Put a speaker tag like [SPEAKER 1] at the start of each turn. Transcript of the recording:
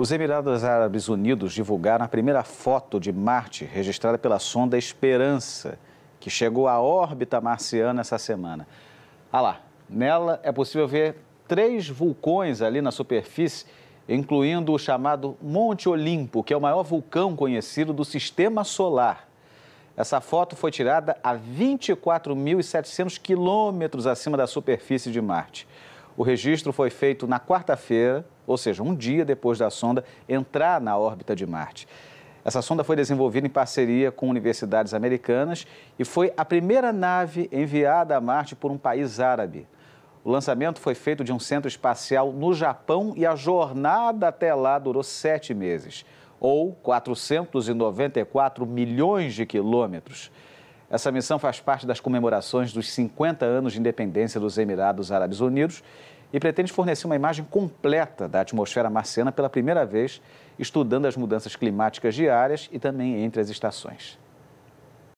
[SPEAKER 1] Os Emirados Árabes Unidos divulgaram a primeira foto de Marte registrada pela sonda Esperança, que chegou à órbita marciana essa semana. Ah lá, nela é possível ver três vulcões ali na superfície, incluindo o chamado Monte Olimpo, que é o maior vulcão conhecido do sistema solar. Essa foto foi tirada a 24.700 quilômetros acima da superfície de Marte. O registro foi feito na quarta-feira, ou seja, um dia depois da sonda entrar na órbita de Marte. Essa sonda foi desenvolvida em parceria com universidades americanas e foi a primeira nave enviada a Marte por um país árabe. O lançamento foi feito de um centro espacial no Japão e a jornada até lá durou sete meses, ou 494 milhões de quilômetros. Essa missão faz parte das comemorações dos 50 anos de independência dos Emirados Árabes Unidos e pretende fornecer uma imagem completa da atmosfera marciana pela primeira vez, estudando as mudanças climáticas diárias e também entre as estações.